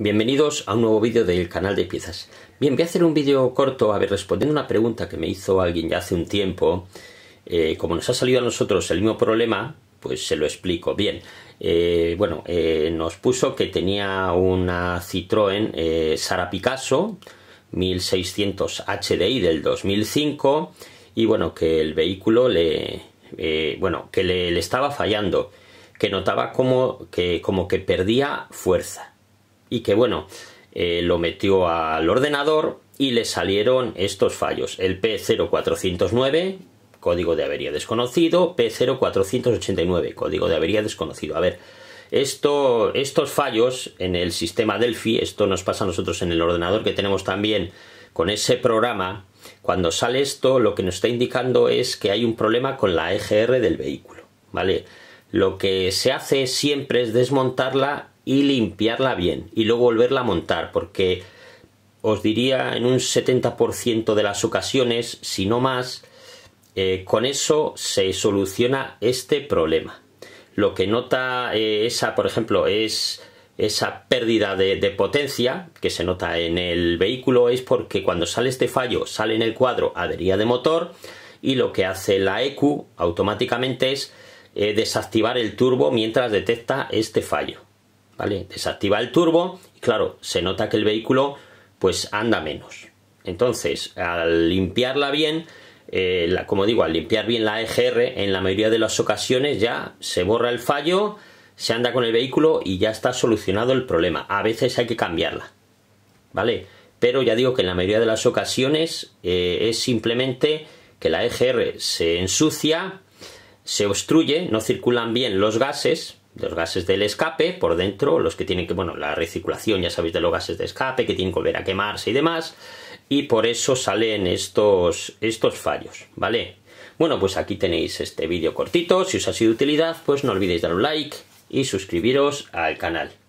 Bienvenidos a un nuevo vídeo del canal de piezas. Bien, voy a hacer un vídeo corto, a ver, respondiendo una pregunta que me hizo alguien ya hace un tiempo. Eh, como nos ha salido a nosotros el mismo problema, pues se lo explico. Bien, eh, bueno, eh, nos puso que tenía una Citroën Sara Picasso 1600 HDI del 2005 y bueno, que el vehículo le... bueno, que le, estaba fallando, que notaba como que, como que perdía fuerza y que bueno, eh, lo metió al ordenador y le salieron estos fallos. El P0409, código de avería desconocido, P0489, código de avería desconocido. A ver, esto, estos fallos en el sistema Delphi, esto nos pasa a nosotros en el ordenador que tenemos también con ese programa, cuando sale esto lo que nos está indicando es que hay un problema con la EGR del vehículo, ¿vale? Lo que se hace siempre es desmontarla y limpiarla bien y luego volverla a montar porque os diría en un 70% de las ocasiones, si no más, eh, con eso se soluciona este problema. Lo que nota eh, esa, por ejemplo, es esa pérdida de, potencia que se nota en el vehículo es porque cuando sale este fallo sale en el cuadro adhería de motor y lo que hace la EQ automáticamente es eh, desactivar el turbo mientras detecta este fallo. ¿vale? Desactiva el turbo y claro, se nota que el vehículo pues anda menos. Entonces, al limpiarla bien, eh, como digo, al limpiar bien la EGR, en la mayoría de las ocasiones ya se borra el fallo, se anda con el vehículo y ya está solucionado el problema. A veces hay que cambiarla, ¿vale? Pero ya digo que en la mayoría de las ocasiones eh, es simplemente que la EGR se ensucia, se obstruye, no circulan bien los gases, los gases del escape por dentro, los que tienen que, bueno, la recirculación, ya sabéis, de los gases de escape, que tienen que volver a quemarse y demás, y por eso salen estos, estos fallos, ¿vale? Bueno, pues aquí tenéis este vídeo cortito, si os ha sido de utilidad, pues no olvidéis dar un like y suscribiros al canal.